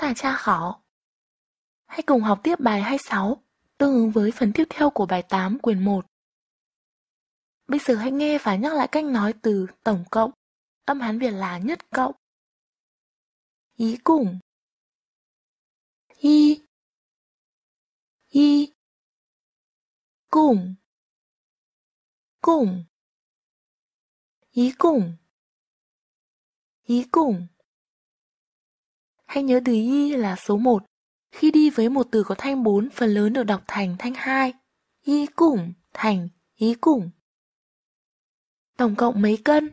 Đại gia hảo! Hãy cùng học tiếp bài 26, tương ứng với phần tiếp theo của bài 8 quyển 1. Bây giờ hãy nghe và nhắc lại cách nói từ tổng cộng, âm Hán Việt là nhất cộng. Ý cùng Y Y Cùng Cùng Ý cùng Ý cùng Hãy nhớ từ y là số 1. Khi đi với một từ có thanh 4 phần lớn được đọc thành thanh 2. Y củng, thành, ý củng. Tổng cộng mấy cân?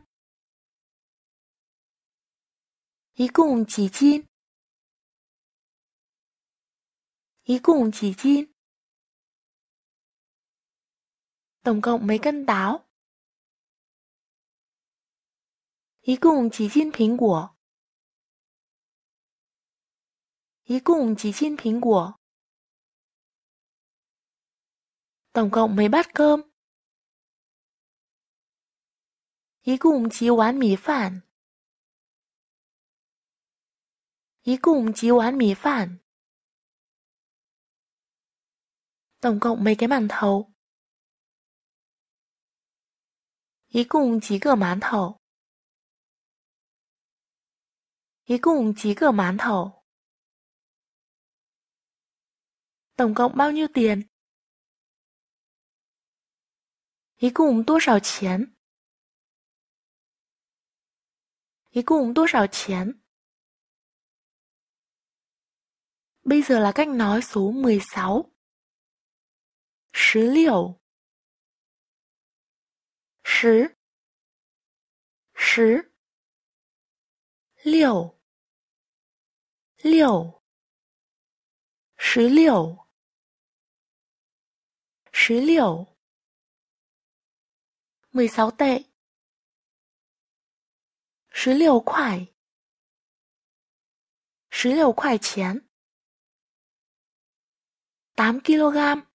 Ý củng chỉ chín. Ý củng chỉ chín. Tổng cộng mấy cân táo? Ý củng chỉ chin pính của. cùng chỉ của tổng cộng mấy bát cơm? cùng cùng tổng cộng mấy cái màn thầu? 一共几个馒头？一共几个馒头？tổng cộng bao nhiêu tiền? Bây giờ là cách nói số 16. 十六十十六六十六十六，mười sáu tệ, 十六块，十六块钱，tám kg,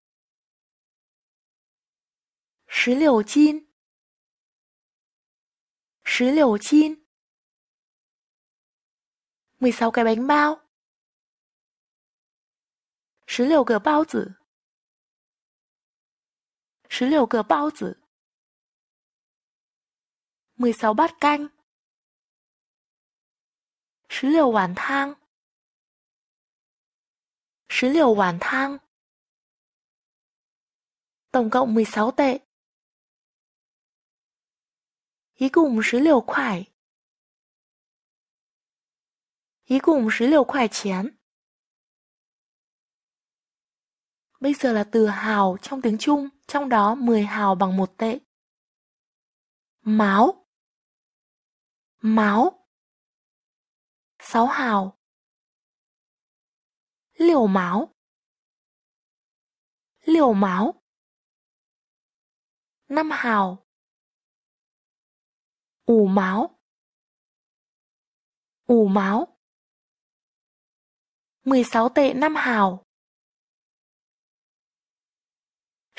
十六斤，十六斤，mười sáu cái bánh bao, 十六个包子。十六个包子，十六八干，十六碗汤，十六碗汤，总共十六的，一共十六块，一共十六块钱。bây giờ là từ hào trong tiếng Trung, trong đó 10 hào bằng một tệ. Máu Máu sáu hào Liều máu Liều máu năm hào ủ máu ủ máu 16 tệ 5 hào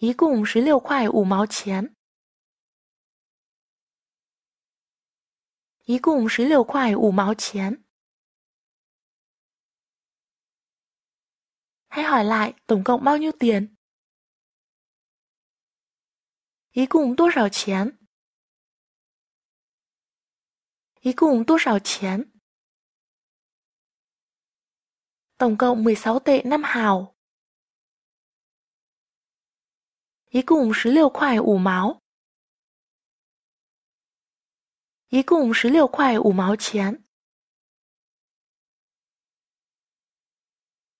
一共十六块五毛钱，一共十六块五毛钱。Hãy hỏi lại tổng cộng bao nhiêu tiền? Cùng Cùng Tổng cộng 16 tệ năm hào. 一共十六块五毛，一共十六块五毛钱。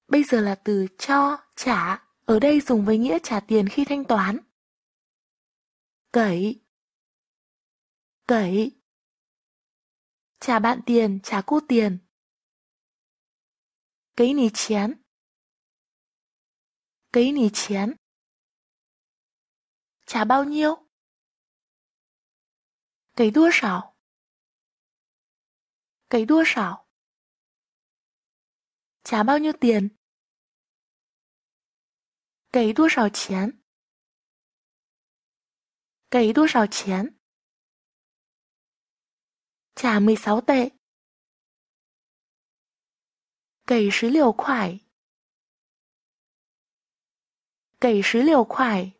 Bây giờ là từ cho, trả, ở đây dùng với nghĩa trả tiền khi thanh toán. Cẩy Cẩy Trả bạn tiền, trả cô tiền. Cấy nì chén Cấy nì chén 假包妞，给多少？给多少？假包妞，点。给多少钱？给多少钱？假 m ư ờ 给十六块。给十六块。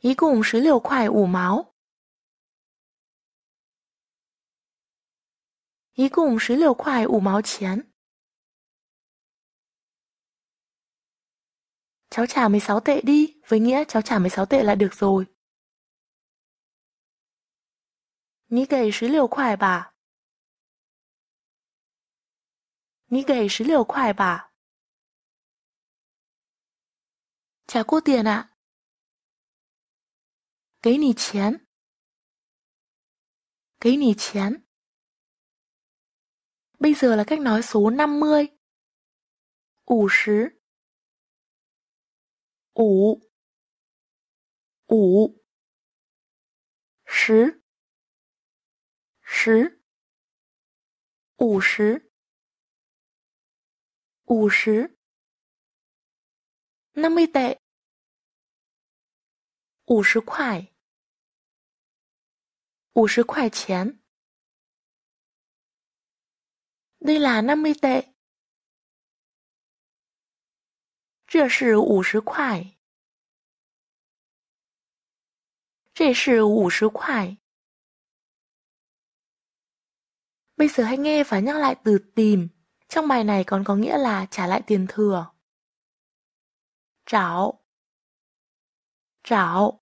一共十六块五毛。一共十六块五毛钱。cháu trả mười sáu tệ đi, với nghĩa cháu trả mười sáu tệ là được rồi。你给十六块吧。你给十六块吧。trả c u tiền ạ。给你钱，给你钱。Bây giờ là cách nói số 50. Ủ sứ. Ủ. Ủ. Sứ. Sứ. Ủ sứ. Ủ sứ. 50 tệ. 五十块，五十块钱。Đây là 50 tệ. 这是五十块。这是五十块。Bây giờ hãy nghe và nhắc lại từ tìm. Trong bài này còn có nghĩa là trả lại tiền thừa. Trảo Trảo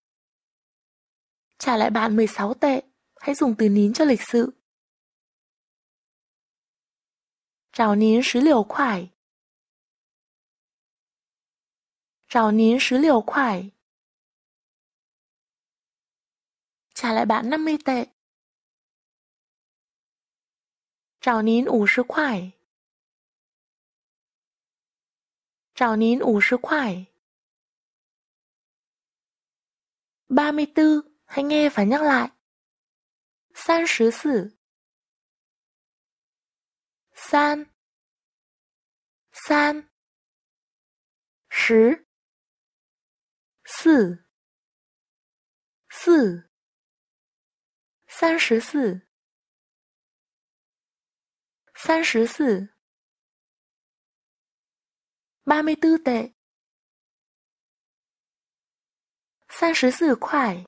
trả lại bạn 16 tệ, hãy dùng từ nín cho lịch sự. chào nín sứ liều khoải chào nín sứ liều khoải Trả lại bạn 50 tệ. chào nín ủ sứ khoải chào nín ủ sứ khoải 34还我反正来，三十四，三，三，十，四，四，三十四，三十四，妈咪都得。三十四块。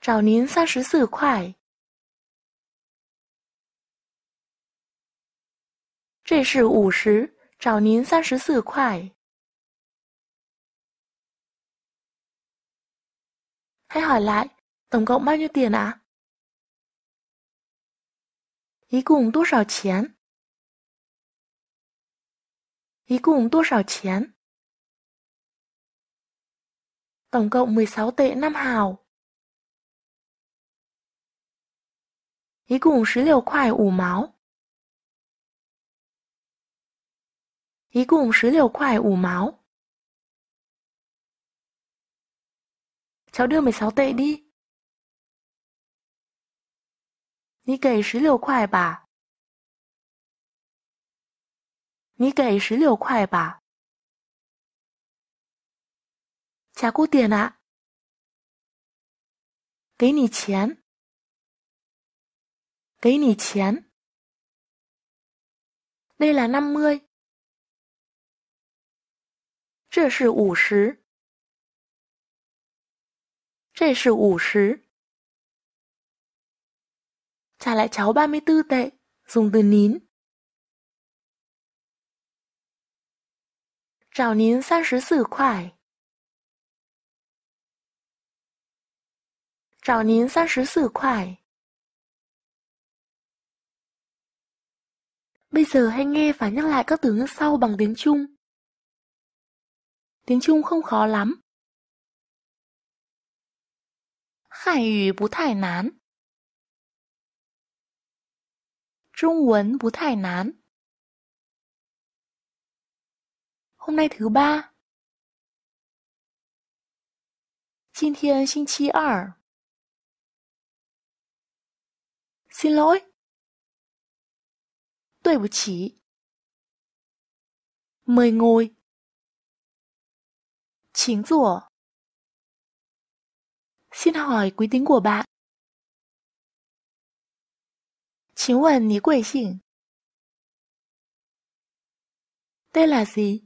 找您三十四块这是五十找您三十四块还好来等个慢一点啊一共多少钱一共多少钱等个没少得那么好一共十六块五毛，一共十六块五毛。瞧这爹，小爹的，你给十六块吧，你给十六块吧。贾姑爹呢？给你钱。给你钱。đây l 这是五十，这是五十。再来瞧吧，没对对，送的您，找您三十四块，找您三十四块。Bây giờ hãy nghe và nhắc lại các từ ngữ sau bằng tiếng Trung. Tiếng Trung không khó lắm. Hải yu bú thải nán. Trung Quấn bú thải nán. Hôm nay thứ ba. Xin thiên xin chi ảo. Xin lỗi, 对不起。Mời ngồi. Chính rủa. Xin hỏi quý tính của bạn. Chính quần ní quỷ xỉn. Tên là gì?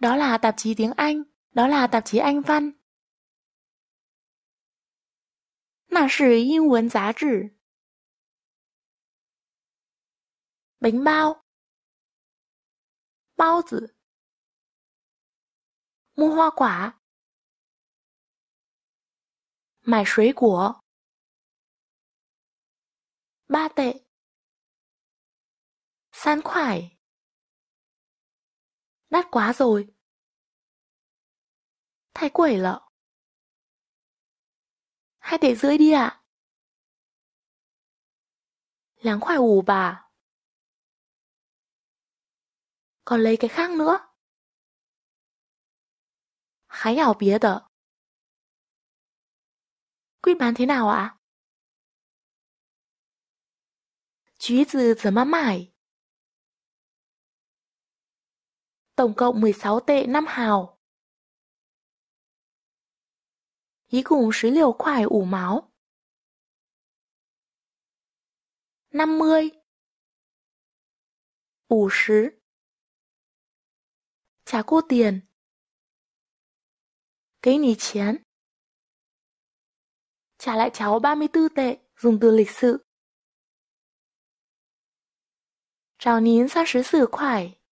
Đó là tạp chí tiếng Anh, đó là tạp chí Anh văn. 那是英文杂志。名猫。包子。木花馆。买水果。三块，那酸走，太贵了。hai tỷ rưỡi đi ạ. À? Láng khoải ủ bà. Còn lấy cái khác nữa. 还要别的。贵 bán thế nào ạ? À? Chú từ giờ mà mải. Tổng cộng 16 tệ 5 hào. 一共十六块五毛。năm mươi, 五十 trả cô tiền. Cái nì chén. Trả lại cháu 34 tệ, dùng từ lịch sự. Chào nín 34 khoải.